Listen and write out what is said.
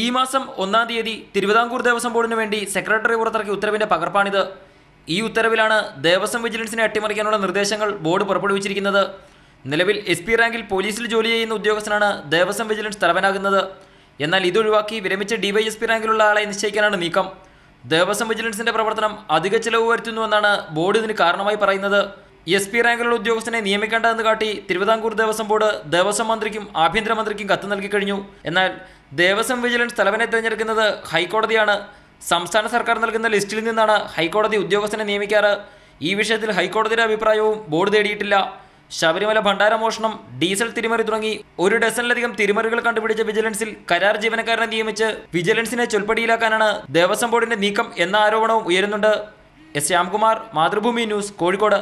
ഈ മാസം ഒന്നാം തീയതി തിരുവിതാംകൂർ ദേവസ്വം ബോർഡിന് വേണ്ടി സെക്രട്ടറി പുറത്തിറക്കിയ ഉത്തരവിന്റെ പകർപ്പാണിത് ഈ ഉത്തരവിലാണ് ദേവസ്വം വിജിലൻസിനെ അട്ടിമറിക്കാനുള്ള നിർദ്ദേശങ്ങൾ ബോർഡ് പുറപ്പെടുവിച്ചിരിക്കുന്നത് നിലവിൽ എസ് പി റാങ്കിൽ പോലീസിൽ ജോലി ചെയ്യുന്ന ഉദ്യോഗസ്ഥനാണ് ദേവസ്വം വിജിലൻസ് തലവനാകുന്നത് എന്നാൽ ഇതൊഴിവാക്കി വിരമിച്ച ഡിവൈഎസ്പി റാങ്കിലുള്ള ആളെ നിശ്ചയിക്കാനാണ് നീക്കം ദേവസ്വം വിജിലൻസിന്റെ പ്രവർത്തനം അധിക ചെലവ് വരുത്തുന്നുവെന്നാണ് ബോർഡ് ഇതിന് കാരണമായി പറയുന്നത് എസ് പി റാങ്കിലുള്ള ഉദ്യോഗസ്ഥനെ നിയമിക്കേണ്ടതെന്ന് കാട്ടി തിരുവിതാംകൂർ ദേവസ്വം ബോർഡ് ദേവസ്വം മന്ത്രിക്കും ആഭ്യന്തരമന്ത്രിക്കും കത്ത് നൽകി കഴിഞ്ഞു എന്നാൽ ദേവസ്വം വിജിലൻസ് തലവനെ തിരഞ്ഞെടുക്കുന്നത് ഹൈക്കോടതിയാണ് സംസ്ഥാന സർക്കാർ നൽകുന്ന ലിസ്റ്റിൽ നിന്നാണ് ഹൈക്കോടതി ഉദ്യോഗസ്ഥനെ നിയമിക്കാറ് ഈ വിഷയത്തിൽ ഹൈക്കോടതിയുടെ അഭിപ്രായവും ബോർഡ് തേടിയിട്ടില്ല ശബരിമല ഭണ്ഡാരമോഷണം ഡീസൽ തിരിമറി തുടങ്ങി ഒരു ഡസനിലധികം തിരിമറികൾ കണ്ടുപിടിച്ച വിജിലൻസിൽ കരാർ ജീവനക്കാരനെ നിയമിച്ച് വിജിലൻസിനെ ചൊൽപ്പടിയിലാക്കാനാണ് ദേവസ്വം ബോർഡിന്റെ നീക്കം എന്ന ആരോപണവും ഉയരുന്നുണ്ട് എസ് ശ്യാംകുമാർ മാതൃഭൂമി ന്യൂസ് കോഴിക്കോട്